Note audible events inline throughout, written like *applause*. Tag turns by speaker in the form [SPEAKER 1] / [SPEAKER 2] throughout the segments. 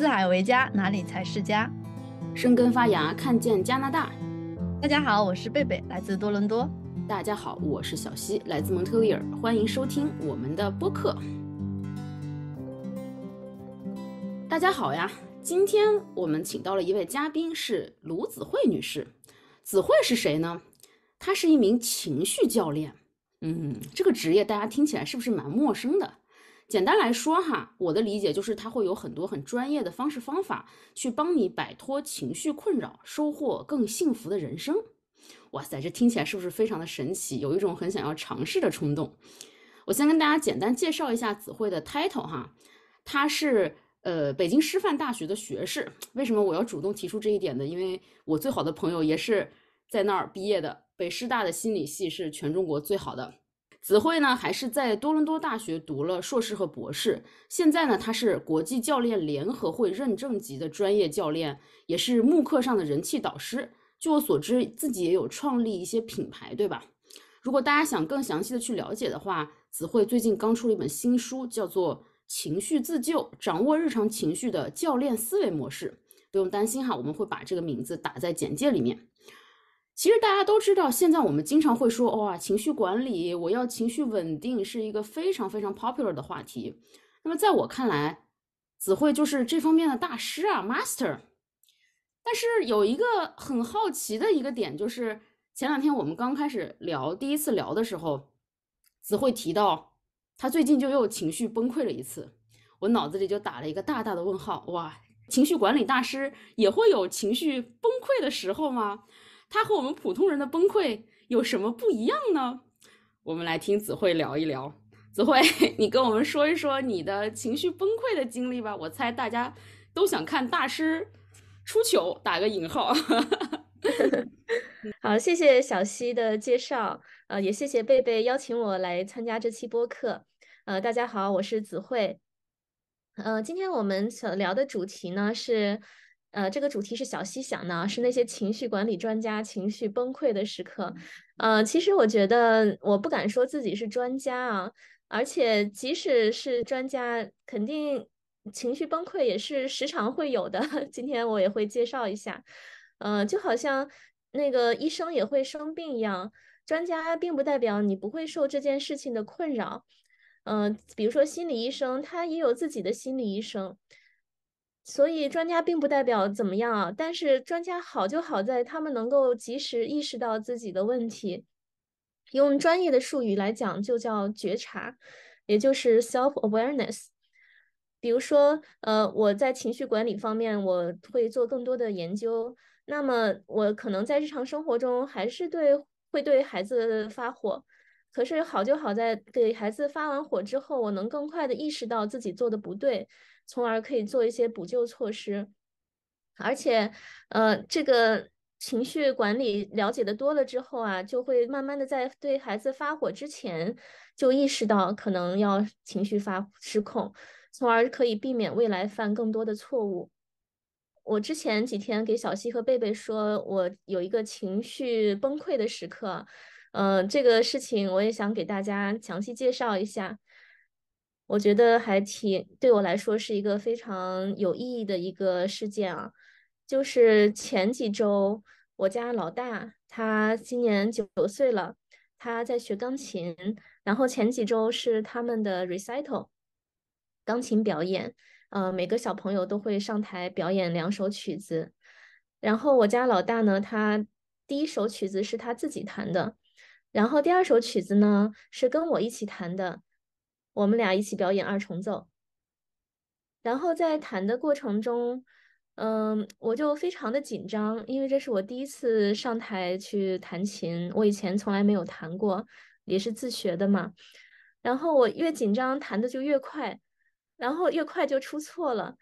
[SPEAKER 1] 四海为家，哪里才是家？生根发芽，看见加拿大。大家好，我是贝贝，来自多
[SPEAKER 2] 伦多。大家好，我是小溪，来自蒙特利尔。欢迎收听我们的播客。大家好呀，今天我们请到了一位嘉宾，是卢子慧女士。子慧是谁呢？她是一名情绪教练。嗯，这个职业大家听起来是不是蛮陌生的？简单来说哈，我的理解就是他会有很多很专业的方式方法，去帮你摆脱情绪困扰，收获更幸福的人生。哇塞，这听起来是不是非常的神奇？有一种很想要尝试的冲动。我先跟大家简单介绍一下子慧的 title 哈，他是呃北京师范大学的学士。为什么我要主动提出这一点呢？因为我最好的朋友也是在那儿毕业的。北师大的心理系是全中国最好的。子慧呢，还是在多伦多大学读了硕士和博士。现在呢，他是国际教练联合会认证级的专业教练，也是慕课上的人气导师。据我所知，自己也有创立一些品牌，对吧？如果大家想更详细的去了解的话，子慧最近刚出了一本新书，叫做《情绪自救：掌握日常情绪的教练思维模式》。不用担心哈，我们会把这个名字打在简介里面。其实大家都知道，现在我们经常会说，哇，情绪管理，我要情绪稳定，是一个非常非常 popular 的话题。那么在我看来，子慧就是这方面的大师啊，master。但是有一个很好奇的一个点，就是前两天我们刚开始聊，第一次聊的时候，子慧提到他最近就又情绪崩溃了一次，我脑子里就打了一个大大的问号，哇，情绪管理大师也会有情绪崩溃的时候吗？他和我们普通人的崩溃有什么不一样呢？我们来听子慧聊一聊。子慧，*laughs* 你跟我们说一说你的情绪崩溃的经历吧。我猜大家都想看大师
[SPEAKER 3] 出糗，打个引号。*laughs* 好，谢谢小溪的介绍，呃，也谢谢贝贝邀请我来参加这期播客。呃，大家好，我是子慧。呃，今天我们所聊的主题呢是。呃，这个主题是小溪想呢，是那些情绪管理专家情绪崩溃的时刻。呃，其实我觉得我不敢说自己是专家啊，而且即使是专家，肯定情绪崩溃也是时常会有的。*laughs* 今天我也会介绍一下，呃，就好像那个医生也会生病一样，专家并不代表你不会受这件事情的困扰。嗯，比如说心理医生，他也有自己的心理医生。所以专家并不代表怎么样啊，但是专家好就好在他们能够及时意识到自己的问题，用专业的术语来讲就叫觉察，也就是 self awareness。比如说，呃，我在情绪管理方面我会做更多的研究，那么我可能在日常生活中还是对会对孩子发火，可是好就好在给孩子发完火之后，我能更快的意识到自己做的不对。从而可以做一些补救措施，而且，呃，这个情绪管理了解的多了之后啊，就会慢慢的在对孩子发火之前，就意识到可能要情绪发失控，从而可以避免未来犯更多的错误。我之前几天给小西和贝贝说，我有一个情绪崩溃的时刻，嗯，这个事情我也想给大家详细介绍一下。我觉得还挺对我来说是一个非常有意义的一个事件啊，就是前几周我家老大他今年九岁了，他在学钢琴，然后前几周是他们的 recital 钢琴表演，呃每个小朋友都会上台表演两首曲子，然后我家老大呢他第一首曲子是他自己弹的，然后第二首曲子呢是跟我一起弹的。我们俩一起表演二重奏，然后在弹的过程中，嗯，我就非常的紧张，因为这是我第一次上台去弹琴，我以前从来没有弹过，也是自学的嘛。然后我越紧张，弹的就越快，然后越快就出错了，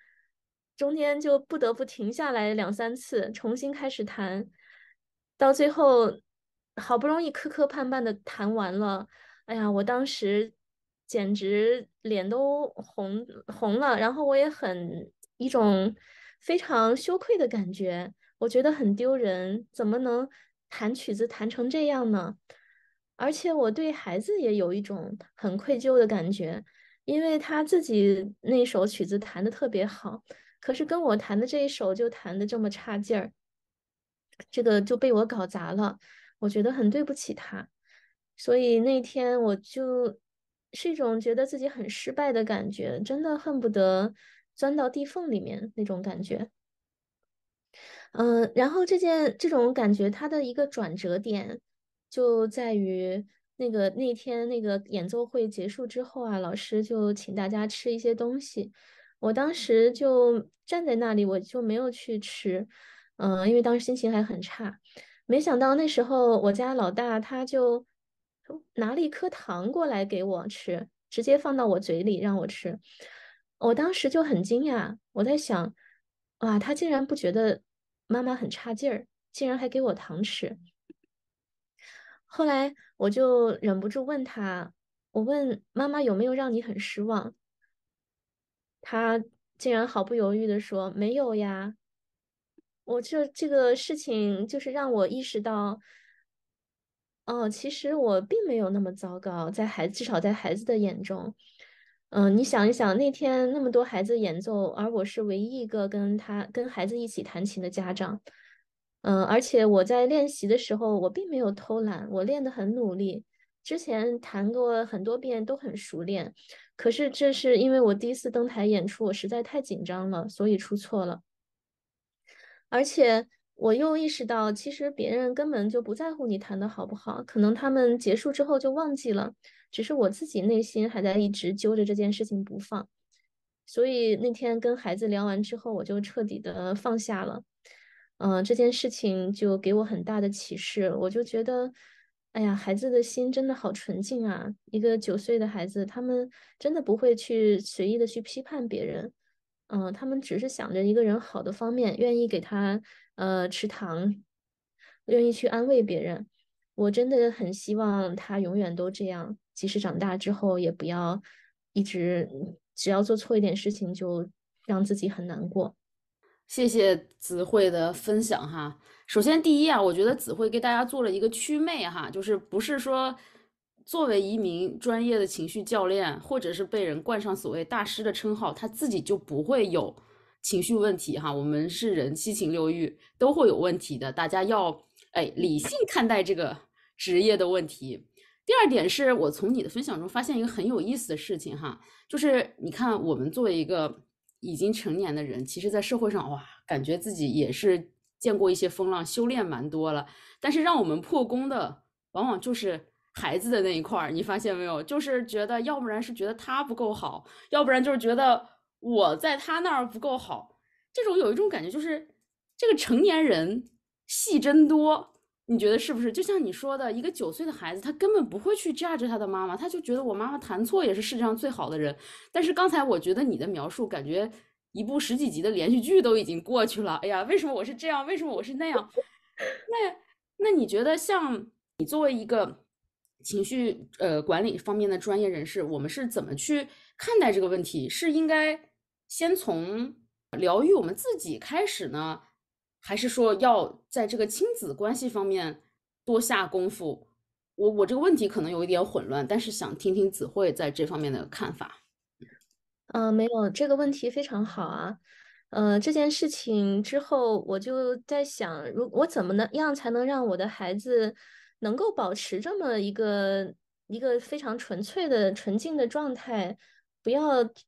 [SPEAKER 3] 中间就不得不停下来两三次，重新开始弹。到最后，好不容易磕磕绊绊的弹完了，哎呀，我当时。简直脸都红红了，然后我也很一种非常羞愧的感觉，我觉得很丢人，怎么能弹曲子弹成这样呢？而且我对孩子也有一种很愧疚的感觉，因为他自己那首曲子弹的特别好，可是跟我弹的这一首就弹的这么差劲儿，这个就被我搞砸了，我觉得很对不起他，所以那天我就。是一种觉得自己很失败的感觉，真的恨不得钻到地缝里面那种感觉。嗯，然后这件这种感觉，它的一个转折点就在于那个那天那个演奏会结束之后啊，老师就请大家吃一些东西，我当时就站在那里，我就没有去吃，嗯，因为当时心情还很差。没想到那时候我家老大他就。拿了一颗糖过来给我吃，直接放到我嘴里让我吃。我当时就很惊讶，我在想，哇，他竟然不觉得妈妈很差劲儿，竟然还给我糖吃。后来我就忍不住问他，我问妈妈有没有让你很失望，他竟然毫不犹豫地说没有呀。我这这个事情就是让我意识到。哦，其实我并没有那么糟糕，在孩至少在孩子的眼中，嗯，你想一想，那天那么多孩子演奏，而我是唯一一个跟他跟孩子一起弹琴的家长，嗯，而且我在练习的时候，我并没有偷懒，我练得很努力，之前弹过很多遍都很熟练，可是这是因为我第一次登台演出，我实在太紧张了，所以出错了，而且。我又意识到，其实别人根本就不在乎你弹的好不好，可能他们结束之后就忘记了。只是我自己内心还在一直揪着这件事情不放。所以那天跟孩子聊完之后，我就彻底的放下了。嗯，这件事情就给我很大的启示。我就觉得，哎呀，孩子的心真的好纯净啊！一个九岁的孩子，他们真的不会去随意的去批判别人。嗯，他们只是想着一个人好的方面，愿意给他。呃，池塘，愿意去安慰别人，我真的很希望他永远都这样。即使长大之后，也不要一直只要做错一点事情就让自己很难过。谢谢
[SPEAKER 2] 子慧的分享哈。首先，第一啊，我觉得子慧给大家做了一个祛魅哈，就是不是说作为一名专业的情绪教练，或者是被人冠上所谓大师的称号，他自己就不会有。情绪问题哈，我们是人七情六欲都会有问题的，大家要哎理性看待这个职业的问题。第二点是我从你的分享中发现一个很有意思的事情哈，就是你看我们作为一个已经成年的人，其实在社会上哇，感觉自己也是见过一些风浪，修炼蛮多了。但是让我们破功的，往往就是孩子的那一块儿，你发现没有？就是觉得，要不然是觉得他不够好，要不然就是觉得。我在他那儿不够好，这种有一种感觉就是，这个成年人戏真多，你觉得是不是？就像你说的，一个九岁的孩子，他根本不会去 judge 他的妈妈，他就觉得我妈妈弹错也是世界上最好的人。但是刚才我觉得你的描述，感觉一部十几集的连续剧都已经过去了。哎呀，为什么我是这样？为什么我是那样？*laughs* 那那你觉得像你作为一个？情绪呃管理方面的专业人士，我们是怎么去看待这个问题？是应该先从疗愈我们自己开始呢，还是说要在这个亲子关系方面多下功夫？我我这个问题可能有一点混乱，但是想听听子慧在这方面的看法。
[SPEAKER 3] 嗯，没有这个问题非常好啊。呃，这件事情之后我就在想，如我怎么能样才能让我的孩子。能够保持这么一个一个非常纯粹的纯净的状态，不要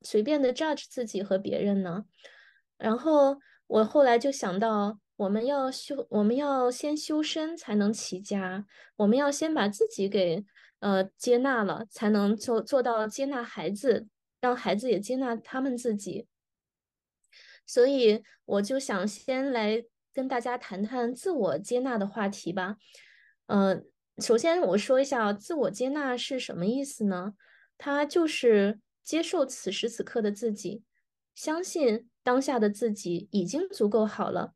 [SPEAKER 3] 随便的 judge 自己和别人呢。然后我后来就想到，我们要修，我们要先修身才能齐家，我们要先把自己给呃接纳了，才能做做到接纳孩子，让孩子也接纳他们自己。所以我就想先来跟大家谈谈自我接纳的话题吧。嗯，首先我说一下，自我接纳是什么意思呢？它就是接受此时此刻的自己，相信当下的自己已经足够好了，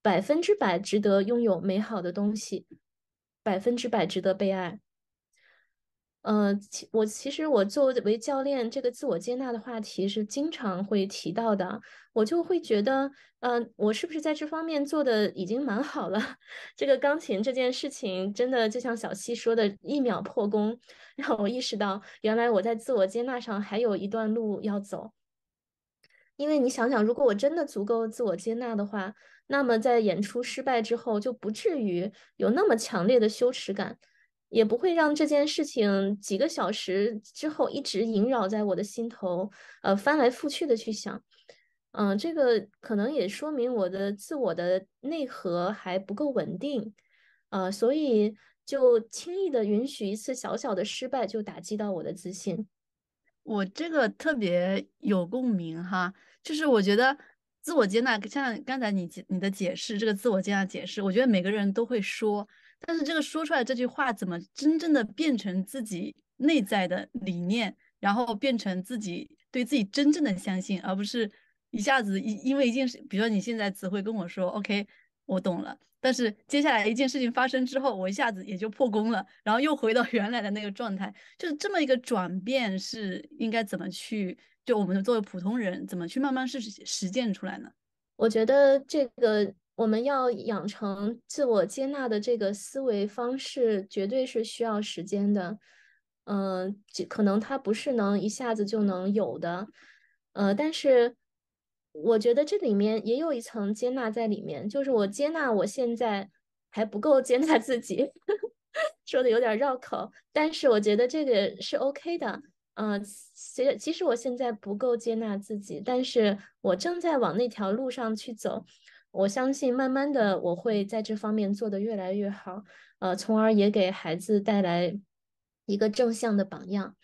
[SPEAKER 3] 百分之百值得拥有美好的东西，百分之百值得被爱。嗯，其我其实我作为教练，这个自我接纳的话题是经常会提到的。我就会觉得，嗯，我是不是在这方面做的已经蛮好了？*laughs* 这个钢琴这件事情，真的就像小溪说的，一秒破功，*laughs* 让我意识到，原来我在自我接纳上还有一段路要走。因为你想想，如果我真的足够自我接纳的话，那么在演出失败之后，就不至于有那么强烈的羞耻感。也不会让这件事情几个小时之后一直萦绕在我的心头，呃，翻来覆去的去想。嗯，这个可能也说明我的自我的内核还不够稳定，呃，所以就轻
[SPEAKER 1] 易的允许一次小小的失败就打击到我的自信。我这个特别有共鸣哈，就是我觉得自我接纳，像刚才你解你的解释这个自我接纳解释，我觉得每个人都会说。但是这个说出来这句话，怎么真正的变成自己内在的理念，然后变成自己对自己真正的相信，而不是一下子因因为一件事，比如说你现在只会跟我说 “OK，我懂了”，但是接下来一件事情发生之后，我一下子也就破功了，然后又回到 *laughs* 原来的那个状态，就是这么一个转变是应该怎么去？就我们作为普通人怎么去慢慢是实践出来呢？
[SPEAKER 3] 我觉得这个。我们要养成自我接纳的这个思维方式，绝对是需要时间的。嗯，可能它不是能一下子就能有的。呃，但是我觉得这里面也有一层接纳在里面，就是我接纳我现在还不够接纳自己，*laughs* 说的有点绕口，但是我觉得这个是 OK 的。嗯，其实其实我现在不够接纳自己，但是我正在往那条路上去走。我相信，慢慢的，我会在这方面做得越来越好，呃，从而也给孩子带来一个正向的榜样，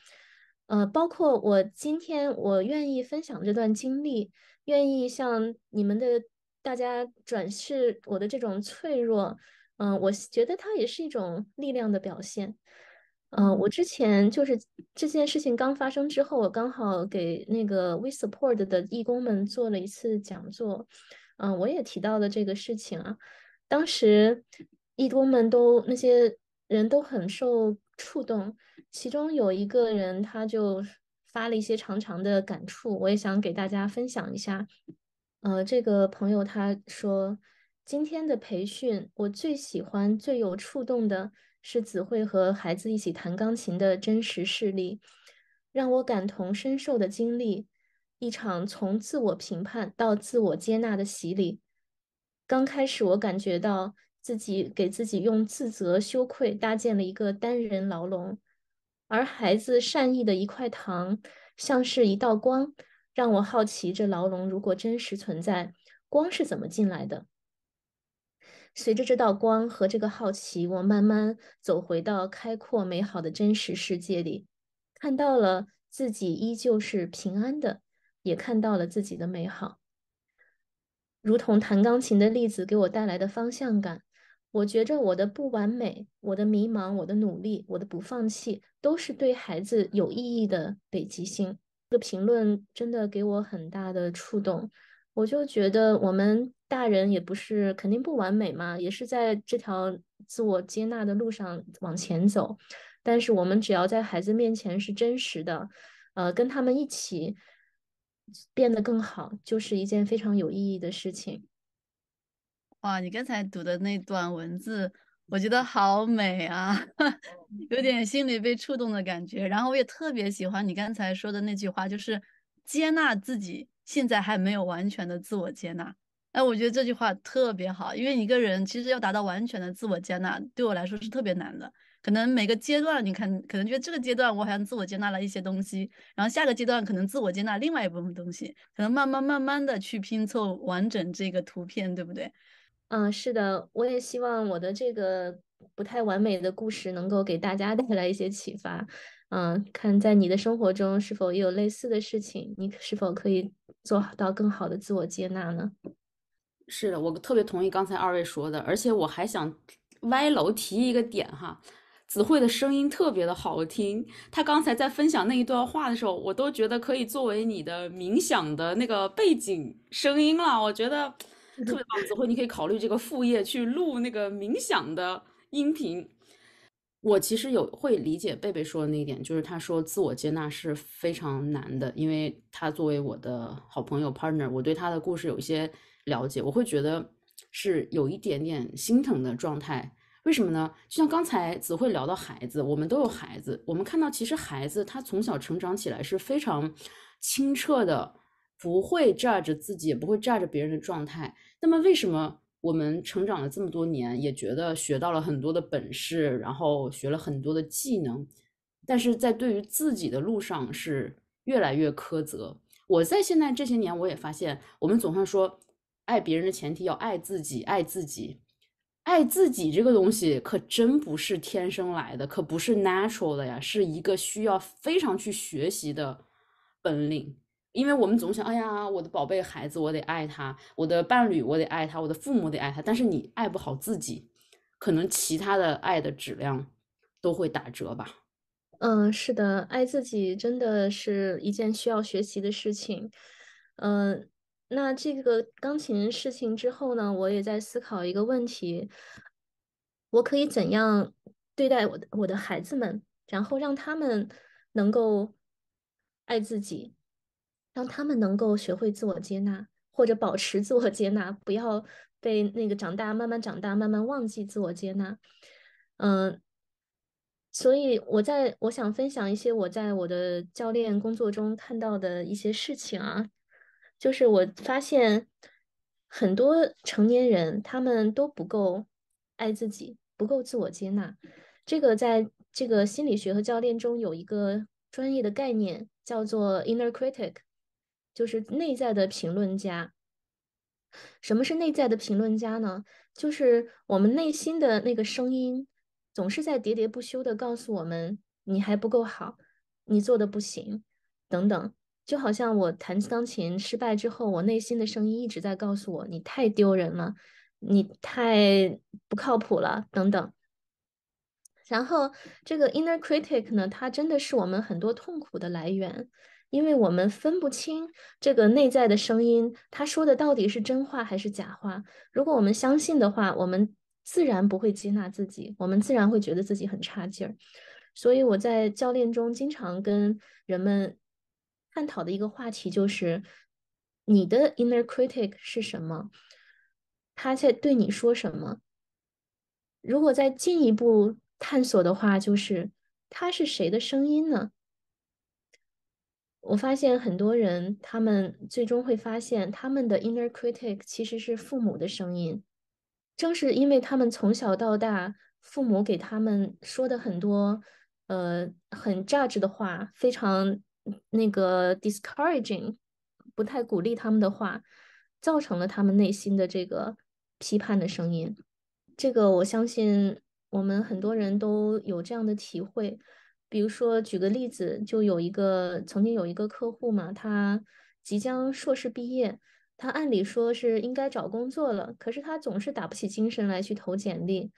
[SPEAKER 3] 呃，包括我今天我愿意分享这段经历，愿意向你们的大家展示我的这种脆弱，嗯，我觉得它也是一种力量的表现，嗯，我之前就是这件事情刚发生之后，我刚好给那个 We Support 的义工们做了一次讲座。嗯，我也提到了这个事情啊。当时义工们都那些人都很受触动，其中有一个人他就发了一些长长的感触，我也想给大家分享一下。呃，这个朋友他说，今天的培训我最喜欢、最有触动的是子慧和孩子一起弹钢琴的真实事例，让我感同身受的经历。一场从自我评判到自我接纳的洗礼。刚开始，我感觉到自己给自己用自责、羞愧搭建了一个单人牢笼。而孩子善意的一块糖，像是一道光，让我好奇：这牢笼如果真实存在，光是怎么进来的？随着这道光和这个好奇，我慢慢走回到开阔美好的真实世界里，看到了自己依旧是平安的。也看到了自己的美好，如同弹钢琴的例子给我带来的方向感。我觉着我的不完美、我的迷茫、我的努力、我的不放弃，都是对孩子有意义的北极星。这个评论真的给我很大的触动。我就觉得我们大人也不是肯定不完美嘛，也是在这条自我接纳的路上往前走。但是我们只要在孩子面前是真实的，呃，跟他们一起。变得更好，就是一件非常有意义的事情。
[SPEAKER 1] 哇，你刚才读的那段文字，我觉得好美啊，*laughs* 有点心里被触动的感觉。然后我也特别喜欢你刚才说的那句话，就是接纳自己，现在还没有完全的自我接纳。哎，我觉得这句话特别好，因为一个人其实要达到完全的自我接纳，对我来说是特别难的。可能每个阶段，你看，可能觉得这个阶段我好像自我接纳了一些东西，然后下个阶段可能自我接纳另外一部分东西，可能慢慢慢慢的去拼凑完整这个图片，对不对？
[SPEAKER 3] 嗯，是的，我也希望我的这个不太完美的故事能够给大家带来一些启发。嗯，看在你的生活中是否也有类似的事情，你是否可以做到更好的自我接纳呢？是的，我特
[SPEAKER 2] 别同意刚才二位说的，而且我还想歪楼提一个点哈。子慧的声音特别的好听，她刚才在分享那一段话的时候，我都觉得可以作为你的冥想的那个背景声音了。我觉得特别棒，子慧，你可以考虑这个副业去录那个冥想的音频。我其实有会理解贝贝说的那一点，就是他说自我接纳是非常难的，因为他作为我的好朋友 partner，我对他的故事有一些了解，我会觉得是有一点点心疼的状态。为什么呢？就像刚才子慧聊到孩子，我们都有孩子，我们看到其实孩子他从小成长起来是非常清澈的，不会炸着自己，也不会炸着别人的状态。那么为什么我们成长了这么多年，也觉得学到了很多的本事，然后学了很多的技能，但是在对于自己的路上是越来越苛责？我在现在这些年，我也发现，我们总是说爱别人的前提要爱自己，爱自己。爱自己这个东西可真不是天生来的，可不是 natural 的呀，是一个需要非常去学习的本领。因为我们总想，哎呀，我的宝贝孩子，我得爱他；我的伴侣，我得爱他；我的父母得爱他。但是你爱不好自己，可能其他的爱的质量都会打折吧。
[SPEAKER 3] 嗯，是的，爱自己真的是一件需要学习的事情。嗯。那这个钢琴事情之后呢，我也在思考一个问题：我可以怎样对待我的我的孩子们，然后让他们能够爱自己，让他们能够学会自我接纳，或者保持自我接纳，不要被那个长大慢慢长大慢慢忘记自我接纳。嗯，所以我在我想分享一些我在我的教练工作中看到的一些事情啊。就是我发现很多成年人他们都不够爱自己，不够自我接纳。这个在这个心理学和教练中有一个专业的概念，叫做 inner critic，就是内在的评论家。什么是内在的评论家呢？就是我们内心的那个声音，总是在喋喋不休的告诉我们：“你还不够好，你做的不行，等等。”就好像我弹钢琴失败之后，我内心的声音一直在告诉我：“你太丢人了，你太不靠谱了，等等。”然后这个 inner critic 呢，它真的是我们很多痛苦的来源，因为我们分不清这个内在的声音他说的到底是真话还是假话。如果我们相信的话，我们自然不会接纳自己，我们自然会觉得自己很差劲儿。所以我在教练中经常跟人们。探讨的一个话题就是你的 inner critic 是什么？他在对你说什么？如果再进一步探索的话，就是他是谁的声音呢？我发现很多人他们最终会发现，他们的 inner critic 其实是父母的声音。正是因为他们从小到大，父母给他们说的很多呃很 judge 的话，非常。那个 discouraging 不太鼓励他们的话，造成了他们内心的这个批判的声音。这个我相信我们很多人都有这样的体会。比如说，举个例子，就有一个曾经有一个客户嘛，他即将硕士毕业，他按理说是应该找工作了，可是他总是打不起精神来去投简历，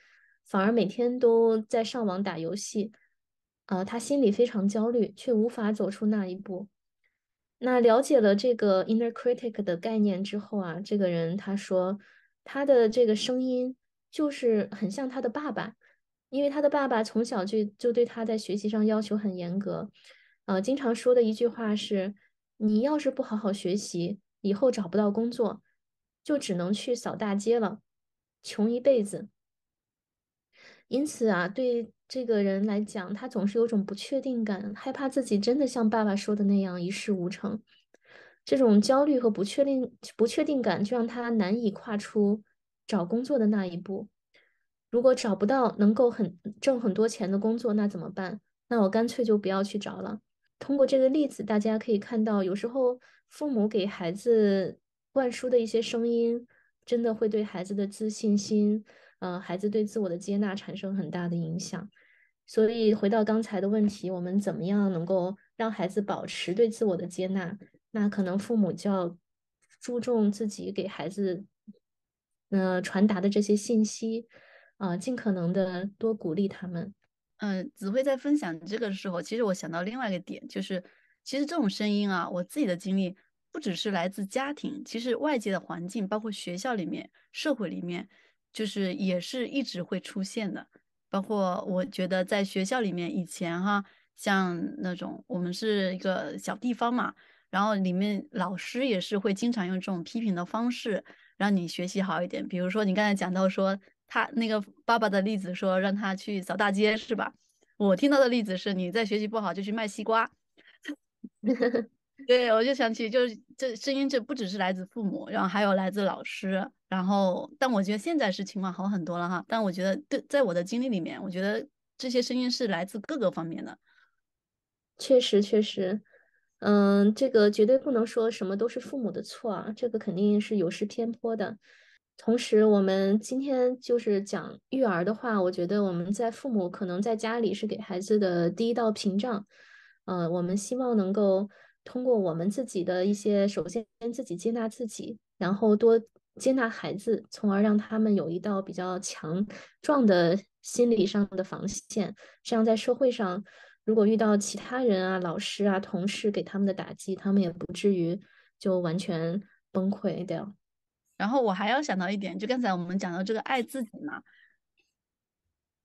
[SPEAKER 3] 反而每天都在上网打游戏。呃，他心里非常焦虑，却无法走出那一步。那了解了这个 inner critic 的概念之后啊，这个人他说，他的这个声音就是很像他的爸爸，因为他的爸爸从小就就对他在学习上要求很严格，呃，经常说的一句话是：你要是不好好学习，以后找不到工作，就只能去扫大街了，穷一辈子。因此啊，对。这个人来讲，他总是有种不确定感，害怕自己真的像爸爸说的那样一事无成。这种焦虑和不确定不确定感，就让他难以跨出找工作的那一步。如果找不到能够很挣很多钱的工作，那怎么办？那我干脆就不要去找了。通过这个例子，大家可以看到，有时候父母给孩子灌输的一些声音，真的会对孩子的自信心，呃，孩子对自我的接纳产生很大的影响。所以回到刚才的问题，我们怎么样能够让孩子保持对自我的接纳？那可能父母就要注重自己给孩子，嗯，
[SPEAKER 1] 传达的这些信息，啊，尽可能的多鼓励他们。嗯，子慧在分享这个的时候，其实我想到另外一个点，就是其实这种声音啊，我自己的经历不只是来自家庭，其实外界的环境，包括学校里面、社会里面，就是也是一直会出现的。包括我觉得在学校里面以前哈，像那种我们是一个小地方嘛，然后里面老师也是会经常用这种批评的方式让你学习好一点。比如说你刚才讲到说他那个爸爸的例子，说让他去扫大街是吧？我听到的例子是你在学习不好就去卖西瓜。*laughs* 对，我就想起，就是这声音，这不只是来自父母，然后还有来自老师，然后但我觉得现在是情况好很多了哈。但我觉得，对，在我的经历里面，我觉得这些声音是来自各个方面的。
[SPEAKER 3] 确实，确实，嗯，这个绝对不能说什么都是父母的错啊，这个肯定是有失偏颇的。同时，我们今天就是讲育儿的话，我觉得我们在父母可能在家里是给孩子的第一道屏障，嗯，我们希望能够。通过我们自己的一些，首先自己接纳自己，然后多接纳孩子，从而让他们有一道比较强壮的心理上的防线。这样在社会上，如果遇到其他人啊、老师啊、同事给他们的打击，他们也不
[SPEAKER 1] 至于就完全崩溃掉。然后我还要想到一点，就刚才我们讲到这个爱自己嘛，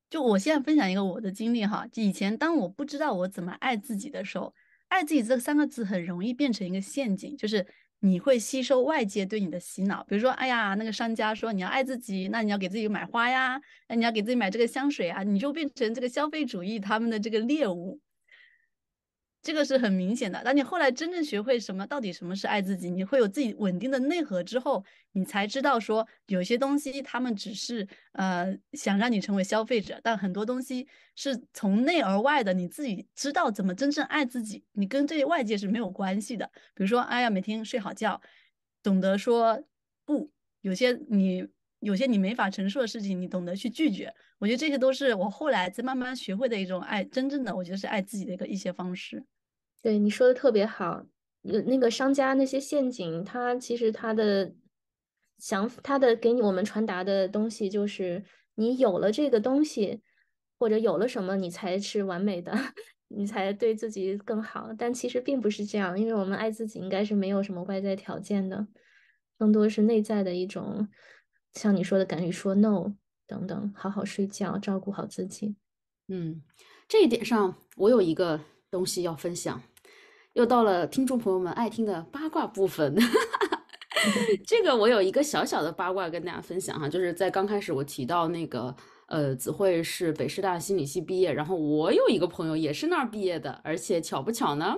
[SPEAKER 1] 就我现在分享一个我的经历哈。以前当我不知道我怎么爱自己的时候。爱自己这三个字很容易变成一个陷阱，就是你会吸收外界对你的洗脑。比如说，哎呀，那个商家说你要爱自己，那你要给自己买花呀，那你要给自己买这个香水啊，你就变成这个消费主义他们的这个猎物。这个是很明显的。当你后来真正学会什么，到底什么是爱自己，你会有自己稳定的内核之后，你才知道说有些东西他们只是呃想让你成为消费者，但很多东西是从内而外的。你自己知道怎么真正爱自己，你跟这些外界是没有关系的。比如说，哎呀，每天睡好觉，懂得说不，有些你。有些你没法承受的事情，你懂得去拒绝。我觉得这些都是我后来在慢慢学会的一种爱，真正的我觉得是爱自己的一个一些方式。
[SPEAKER 3] 对你说的特别好，有那个商家那些陷阱，他其实他的想他的给你我们传达的东西就是，你有了这个东西或者有了什么，你才是完美的，*laughs* 你才对自己更好。但其实并不是这样，因为我们爱自己应该是没有什么外在条件的，更多是内在的一种。像你说的，敢于说 no 等等，好好睡觉，照顾好自己。
[SPEAKER 2] 嗯，这一点上，我有一个东西要分享。又到了听众朋友们爱听的八卦部分。*laughs* 这个我有一个小小的八卦跟大家分享哈，就是在刚开始我提到那个，呃，子慧是北师大心理系毕业，然后我有一个朋友也是那儿毕业的，而且巧不巧呢？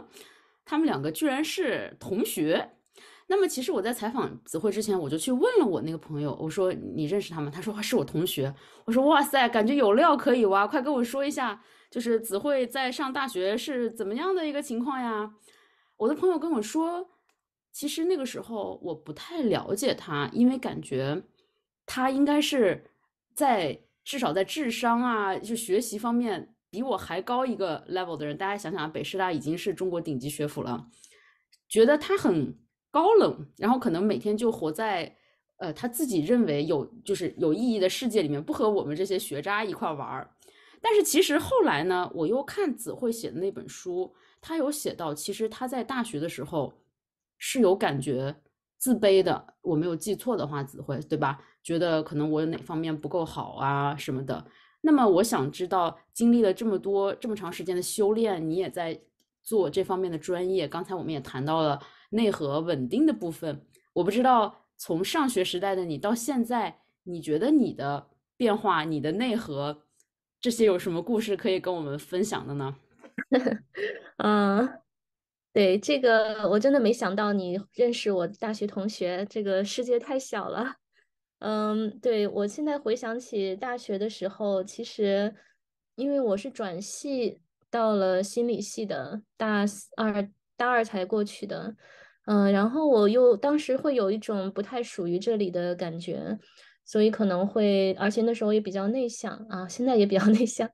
[SPEAKER 2] 他们两个居然是同学。那么其实我在采访子慧之前，我就去问了我那个朋友，我说你认识他吗？他说是我同学。我说哇塞，感觉有料可以挖，快跟我说一下，就是子慧在上大学是怎么样的一个情况呀？我的朋友跟我说，其实那个时候我不太了解他，因为感觉他应该是在至少在智商啊，就学习方面比我还高一个 level 的人。大家想想，北师大已经是中国顶级学府了，觉得他很。高冷，然后可能每天就活在，呃，他自己认为有就是有意义的世界里面，不和我们这些学渣一块玩儿。但是其实后来呢，我又看子慧写的那本书，他有写到，其实他在大学的时候是有感觉自卑的。我没有记错的话，子慧对吧？觉得可能我哪方面不够好啊什么的。那么我想知道，经历了这么多这么长时间的修炼，你也在做这方面的专业。刚才我们也谈到了。内核稳定的部分，我不知道从上学时代的你到现在，你觉得你的变化、你的内核这些有什么故事可以跟我们分享的呢？*laughs*
[SPEAKER 3] 嗯，对这个我真的没想到你认识我大学同学，这个世界太小了。嗯，对我现在回想起大学的时候，其实因为我是转系到了心理系的，大二大二才过去的。嗯，然后我又当时会有一种不太属于这里的感觉，所以可能会，而且那时候也比较内向啊，现在也比较 *laughs* 内向，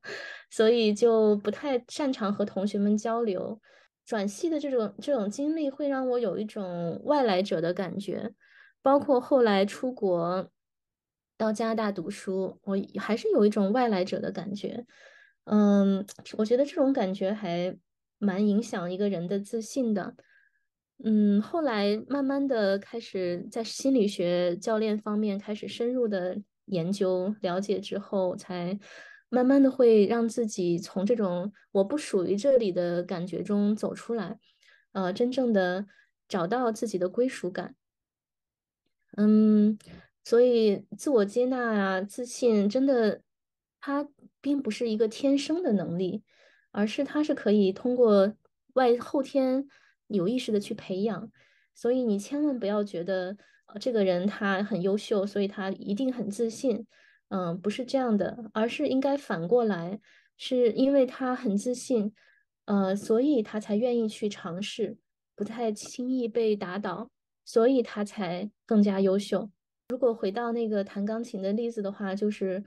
[SPEAKER 3] 所以就不太擅长和同学们交流。转系的这种这种经历，会让我有一种外来者的感觉，包括后来出国到加拿大读书，我还是有一种外来者的感觉。嗯，我觉得这种感觉还蛮影响一个人的自信的。嗯，后来慢慢的开始在心理学教练方面开始深入的研究了解之后，才慢慢的会让自己从这种我不属于这里的感觉中走出来，呃，真正的找到自己的归属感。嗯，所以自我接纳啊，自信真的，它并不是一个天生的能力，而是它是可以通过外后天。有意识的去培养，所以你千万不要觉得，呃，这个人他很优秀，所以他一定很自信，嗯，不是这样的，而是应该反过来，是因为他很自信，呃，所以他才愿意去尝试，不太轻易被打倒，所以他才更加优秀。如果回到那个弹钢琴的例子的话，就是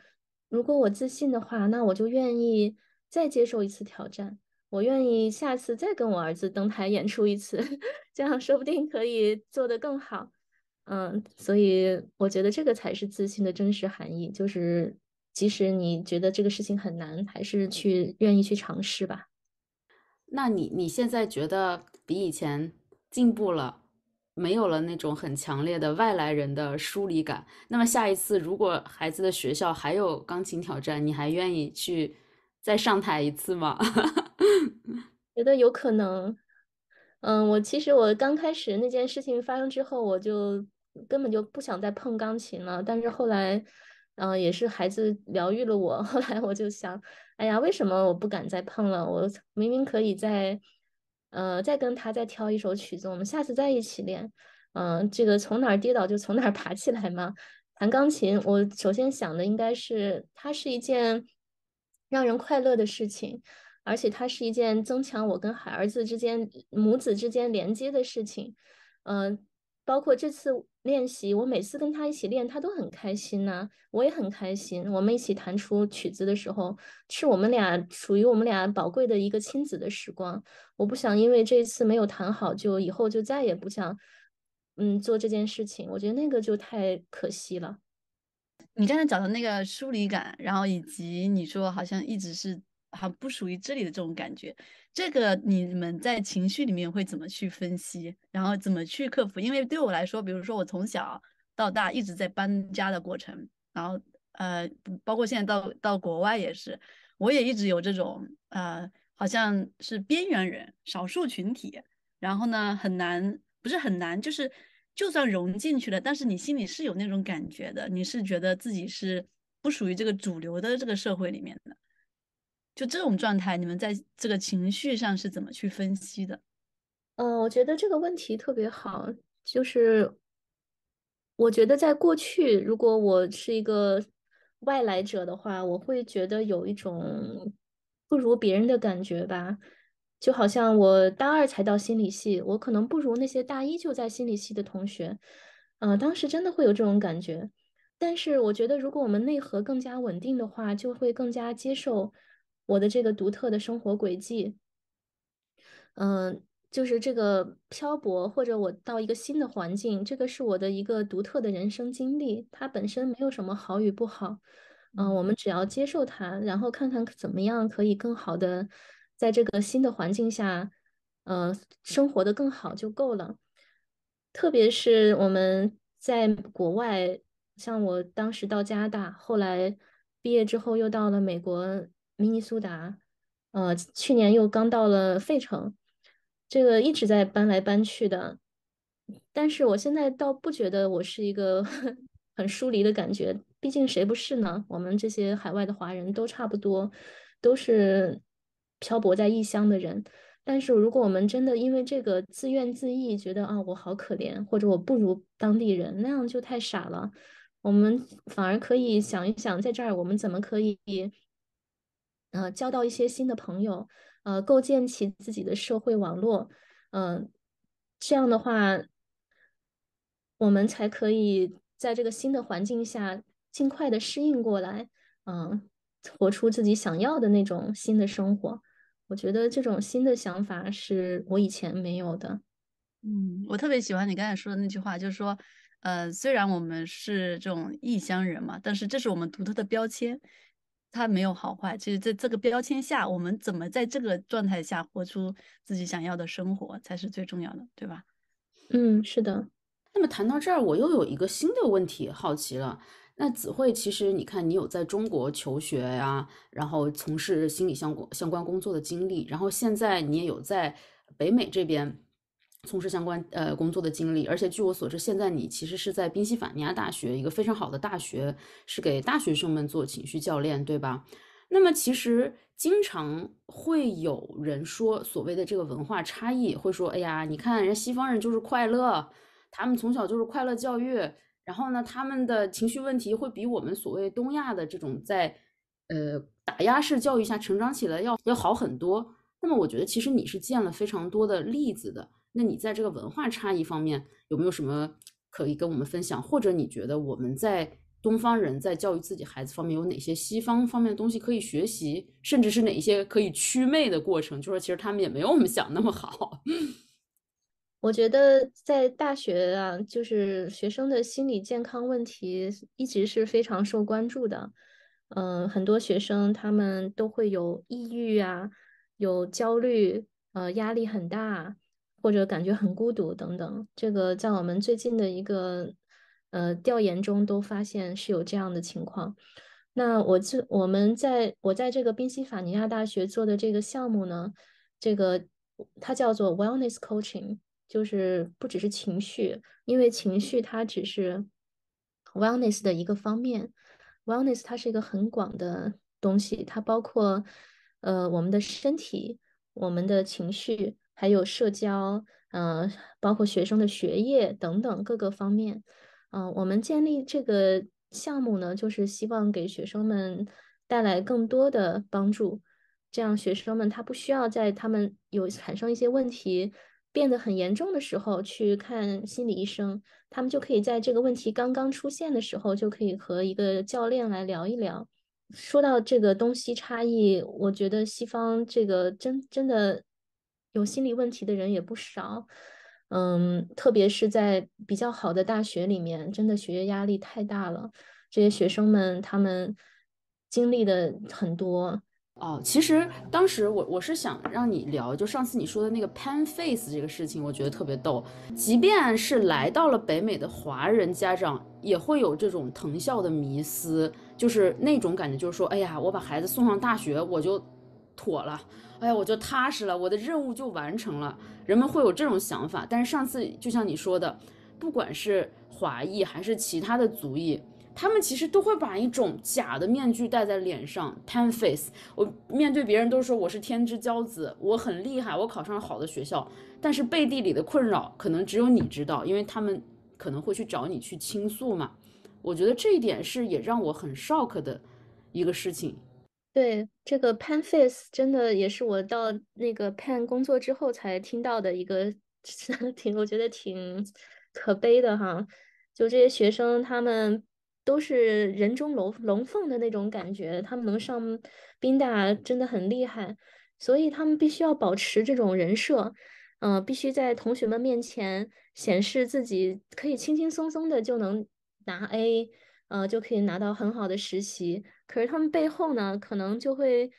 [SPEAKER 3] 如果我自信的话，那我就愿意再接受一次挑战。我愿意下次再跟我儿子登台演出一次，*laughs* 这样说不定可以做得更好。嗯，所以我觉得这个才是自信的真实含义，就是即使你觉得这个事情很难，还是去愿意去尝试吧。
[SPEAKER 2] 那你你现在觉得比以前进步了，没有了那种很强烈的外来人的疏离感。那么下一次如果孩子的学校还有钢琴挑战，你还愿意去再上台一次吗？
[SPEAKER 3] *laughs* 觉得有可能，嗯，我其实我刚开始那件事情发生之后，我就根本就不想再碰钢琴了。但是后来，嗯，也是孩子疗愈了我。*laughs* 后来我就想，哎呀，为什么我不敢再碰了？我明明可以再，呃，再跟他再挑一首曲子，我们下次再一起练。嗯，这个从哪跌倒就从哪爬起来嘛。弹钢琴，我首先想的应该是，它是一件让人快乐的事情。而且它是一件增强我跟海儿子之间母子之间连接的事情，嗯，包括这次练习，我每次跟他一起练，他都很开心呐，我也很开心。我们一起弹出曲子的时候，是我们俩属于我们俩宝贵的一个亲子的时光。我不想因为这一次没有弹好，就以后就再也不想，嗯，做这件事情。我觉得那个就太可惜了。
[SPEAKER 1] 你刚才讲的那个疏离感，然后以及你说好像一直是。好不属于这里的这种感觉，这个你们在情绪里面会怎么去分析，然后怎么去克服？因为对我来说，比如说我从小到大一直在搬家的过程，然后呃，包括现在到到国外也是，我也一直有这种呃，好像是边缘人、少数群体，然后呢很难，不是很难，就是就算融进去了，但是你心里是有那种感觉的，你是觉得自己是不属于这个主流的这个社会里面的。就这种状态，你们在这个情绪上是怎么去分析的？
[SPEAKER 3] 嗯，我觉得这个问题特别好。就是我觉得，在过去，如果我是一个外来者的话，我会觉得有一种不如别人的感觉吧。就好像我大二才到心理系，我可能不如那些大一就在心理系的同学。嗯，当时真的会有这种感觉。但是，我觉得如果我们内核更加稳定的话，就会更加接受。我的这个独特的生活轨迹，嗯，就是这个漂泊，或者我到一个新的环境，这个是我的一个独特的人生经历，它本身没有什么好与不好，嗯，我们只要接受它，然后看看怎么样可以更好的在这个新的环境下，呃，生活的更好就够了。特别是我们在国外，像我当时到加拿大，后来毕业之后又到了美国。明尼苏达，呃，去年又刚到了费城，这个一直在搬来搬去的。但是我现在倒不觉得我是一个 *laughs* 很疏离的感觉，毕竟谁不是呢？我们这些海外的华人都差不多，都是漂泊在异乡的人。但是如果我们真的因为这个自怨自艾，觉得啊我好可怜，或者我不如当地人，那样就太傻了。我们反而可以想一想，在这儿我们怎么可以。呃，交到一些新的朋友，呃，构建起自己的社会网络，嗯，这样的话，我们才可以在这个新的环境下尽快的适应过来，嗯，活出自己想要的那种新的生活。我觉得这种新的想法是我以前没有的。
[SPEAKER 1] 嗯，我特别喜欢你刚才说的那句话，就是说，呃，虽然我们是这种异乡人嘛，但是这是我们独特的标签。它没有好坏，其实在这个标签下，我们怎么在这个状态下活出自己想要的生活才是最重要的，对吧？
[SPEAKER 3] 嗯，是的。
[SPEAKER 2] 那么谈到这儿，我又有一个新的问题好奇了。那子慧，其实你看你有在中国求学呀，然后从事心理相关相关工作的经历，然后现在你也有在北美这边。从事相关呃工作的经历，而且据我所知，现在你其实是在宾夕法尼亚大学一个非常好的大学，是给大学生们做情绪教练，对吧？那么其实经常会有人说，所谓的这个文化差异，会说，哎呀，你看人西方人就是快乐，他们从小就是快乐教育，然后呢，他们的情绪问题会比我们所谓东亚的这种在呃打压式教育下成长起来要要好很多。那么我觉得，其实你是见了非常多的例子的。那你在这个文化差异方面有没有什么可以跟我们分享？或者你觉得我们在东方人在教育自己孩子方面有哪些西方方面的东西可以学习，甚至是哪一些可以祛魅的过程？就说其实他们也没有我们想那么好。*laughs*
[SPEAKER 3] 我觉得在大学啊，就是学生的心理健康问题一直是非常受关注的。嗯，很多学生他们都会有抑郁啊，有焦虑，呃，压力很大。或者感觉很孤独等等，这个在我们最近的一个呃调研中都发现是有这样的情况。那我自我们在我在这个宾夕法尼亚大学做的这个项目呢，这个它叫做 wellness coaching，就是不只是情绪，因为情绪它只是 wellness 的一个方面。wellness 它是一个很广的东西，它包括呃我们的身体，我们的情绪。还有社交，嗯，包括学生的学业等等各个方面，嗯，我们建立这个项目呢，就是希望给学生们带来更多的帮助。这样学生们他不需要在他们有产生一些问题变得很严重的时候去看心理医生，他们就可以在这个问题刚刚出现的时候就可以和一个教练来聊一聊。说到这个东西差异，我觉得西方这个真真的。有心理问题的人也不少，嗯，特别是在比较好的大学里面，真的学业压力太大了。这些学生们他们经历的很多哦。其实当时我
[SPEAKER 2] 我是想让你聊，就上次你说的那个 Pan Face 这个事情，我觉得特别逗。即便是来到了北美的华人家长，也会有这种“藤校”的迷思，就是那种感觉，就是说，哎呀，我把孩子送上大学，我就妥了。哎呀，我就踏实了，我的任务就完成了。人们会有这种想法，但是上次就像你说的，不管是华裔还是其他的族裔，他们其实都会把一种假的面具戴在脸上 t e n face。我面对别人都说我是天之骄子，我很厉害，我考上了好的学校。但是背地里的困扰，可能只有你知道，因为他们可能会去找你去倾诉嘛。我觉得这一点是也让我很 shock 的一个事情。
[SPEAKER 3] 对这个 pan face 真的也是我到那个 pan 工作之后才听到的一个，*laughs* 挺我觉得挺可悲的哈。就这些学生，他们都是人中龙龙凤的那种感觉，他们能上宾大真的很厉害，所以他们必须要保持这种人设，嗯，必须在同学们面前显示自己可以轻轻松松的就能拿 A，呃，就可以拿到很好的实习。可是他们背后呢，可能就会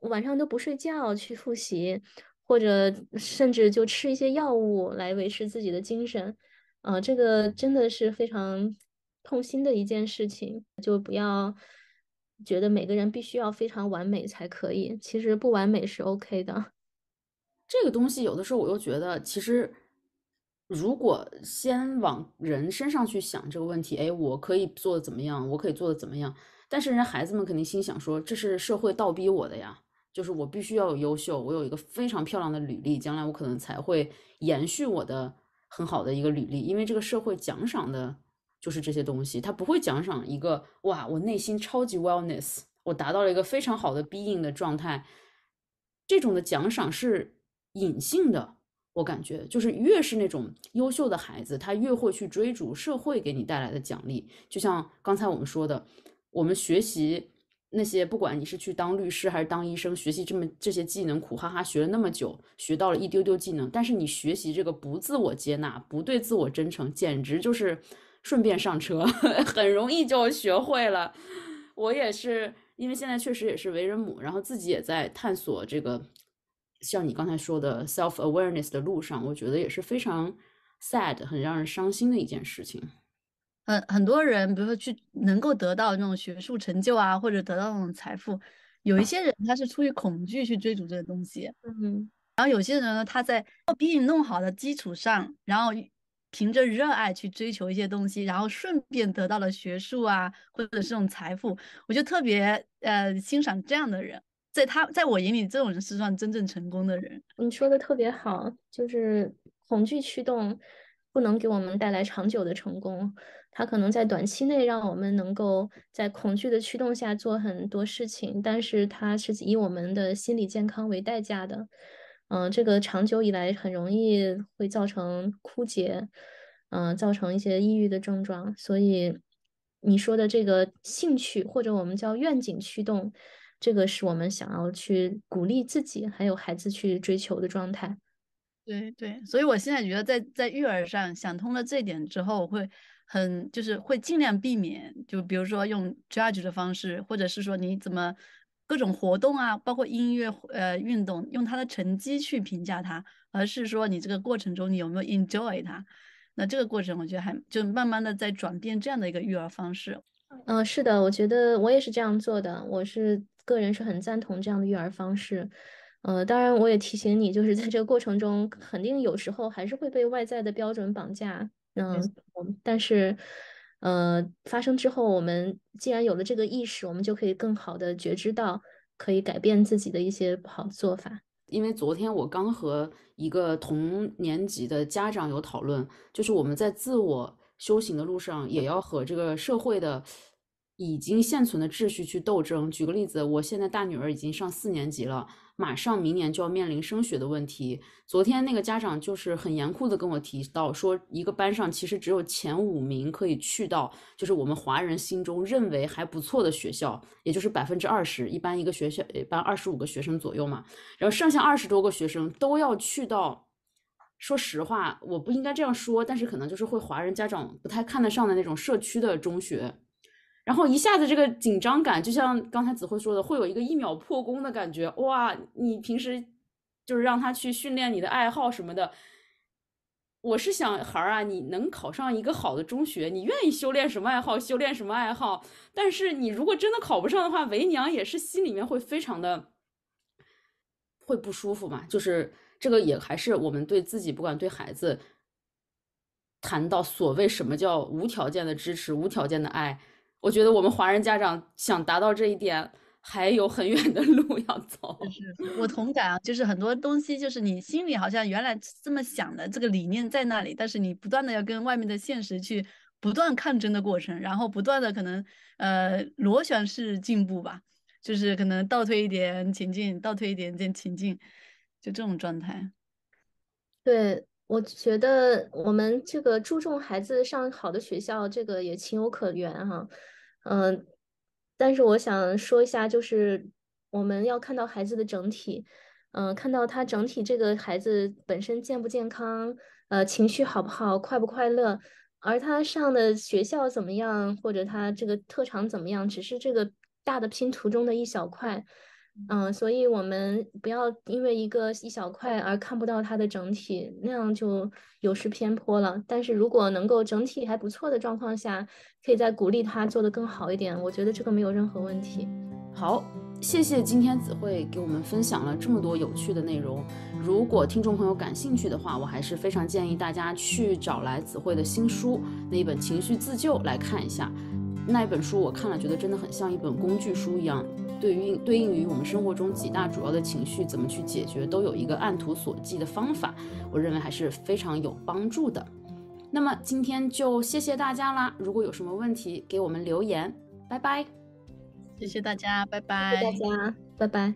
[SPEAKER 3] 晚上都不睡觉去复习，或者甚至就吃一些药物来维持自己的精神，啊，这个真的是非常痛心的一件事情。就不要觉得每个人必须要非常完美才可以，其实不完美是 OK 的。
[SPEAKER 2] *laughs* 这个东西有的时候我又觉得，其实如果先往人身上去想这个问题，哎，我可以做的怎么样？我可以做的怎么样？但是人孩子们肯定心想说：“这是社会倒逼我的呀，就是我必须要有优秀，我有一个非常漂亮的履历，将来我可能才会延续我的很好的一个履历。因为这个社会奖赏的就是这些东西，他不会奖赏一个哇，我内心超级 wellness，我达到了一个非常好的 being 的状态。这种的奖赏是隐性的，我感觉就是越是那种优秀的孩子，他越会去追逐社会给你带来的奖励。就像刚才我们说的。”我们学习那些，不管你是去当律师还是当医生，学习这么这些技能，苦哈哈学了那么久，学到了一丢丢技能。但是你学习这个不自我接纳、不对自我真诚，简直就是顺便上车，*laughs* 很容易就学会了。我也是因为现在确实也是为人母，然后自己也在探索这个，像你刚才说的 self awareness 的路上，我觉得也是非常 sad，很让人伤心的一件事情。
[SPEAKER 1] 很很多人，比如说去能够得到那种学术成就啊，或者得到那种财富，有一些人他是出于恐惧去追逐这些东西，嗯，然后有些人呢，他在比你弄好的基础上，然后凭着热爱去追求一些东西，然后顺便得到了学术啊，或者是这种财富，我就特别呃欣赏这样的人，在他在我眼里，这种人是算真正成功的人。
[SPEAKER 3] 你说的特别好，就是恐惧驱动不能给我们带来长久的成功。它可能在短期内让我们能够在恐惧的驱动下做很多事情，但是它是以我们的心理健康为代价的。嗯，这个长久以来很容易会造成枯竭，嗯，造成一些抑郁的症状。所以你说的这个兴趣，或者我们叫愿景驱动，这个是我们想要去鼓励自己
[SPEAKER 1] 还有孩子去追求的状态。对对，所以我现在觉得在在育儿上想通了这点之后，会。很就是会尽量避免，就比如说用 judge 的方式，或者是说你怎么各种活动啊，包括音乐、呃运动，用他的成绩去评价他，而是说你这个过程中你有没有 enjoy 它。那这个过程我觉得还就慢慢的在转变这样的一个育儿方式。
[SPEAKER 3] 嗯，是的，我觉得我也是这样做的，我是个人是很赞同这样的育儿方式。呃，当然我也提醒你，就是在这个过程中，肯定有时候还是会被外在的标准绑架。嗯，我们但是，呃，发生之后，我们既然有了这个意识，我们就可以更好的觉知到，可以改变自己的一些不好的做法。
[SPEAKER 2] 因为昨天我刚和一个同年级的家长有讨论，就是我们在自我修行的路上，也要和这个社会的已经现存的秩序去斗争。举个例子，我现在大女儿已经上四年级了。马上明年就要面临升学的问题。昨天那个家长就是很严酷的跟我提到，说一个班上其实只有前五名可以去到，就是我们华人心中认为还不错的学校，也就是百分之二十。一般一个学校一般二十五个学生左右嘛，然后剩下二十多个学生都要去到。说实话，我不应该这样说，但是可能就是会华人家长不太看得上的那种社区的中学。然后一下子这个紧张感，就像刚才子慧说的，会有一个一秒破功的感觉。哇，你平时就是让他去训练你的爱好什么的。我是想孩儿啊，你能考上一个好的中学，你愿意修炼什么爱好修炼什么爱好。但是你如果真的考不上的话，为娘也是心里面会非常的会不舒服嘛。就是这个也还是我们对自己不管对孩子谈到所谓什么叫无条件的支持，无条件的爱。我觉得我们华人家长想达到这一点，还有很远的 *laughs* 路要走。
[SPEAKER 1] 是我同感啊，就是很多东西，就是你心里好像原来这么想的，这个理念在那里，但是你不断的要跟外面的现实去不断抗争的过程，然后不断的可能呃螺旋式进步吧，就是可能倒退一点，前进，倒退一点再前进，就这种状态。
[SPEAKER 3] 对。我觉得我们这个注重孩子上好的学校，这个也情有可原哈，嗯，但是我想说一下，就是我们要看到孩子的整体，嗯，看到他整体这个孩子本身健不健康，呃，情绪好不好，快不快乐，而他上的学校怎么样，或者他这个特长怎么样，只是这个大的拼图中的一小块。嗯，所以我们不要因为一个一小块而看不到它的整体，那样就有失偏颇了。但是如果能够整体还不错的状况下，可以再鼓励他做得更好一点，我觉得这个没有任何问题。好，
[SPEAKER 2] 谢谢今天子慧给我们分享了这么多有趣的内容。如果听众朋友感兴趣的话，我还是非常建议大家去找来子慧的新书那一本《情绪自救》来看一下。那一本书我看了，觉得真的很像一本工具书一样。对应对应于我们生活中几大主要的情绪，怎么去解决，都有一个按图索骥的方法，我认为还是非常有帮助的。那么今天就谢谢大家啦！如果有什么问题，给我们留言，拜拜！
[SPEAKER 1] 谢谢大家，拜拜！大家，
[SPEAKER 3] 拜拜！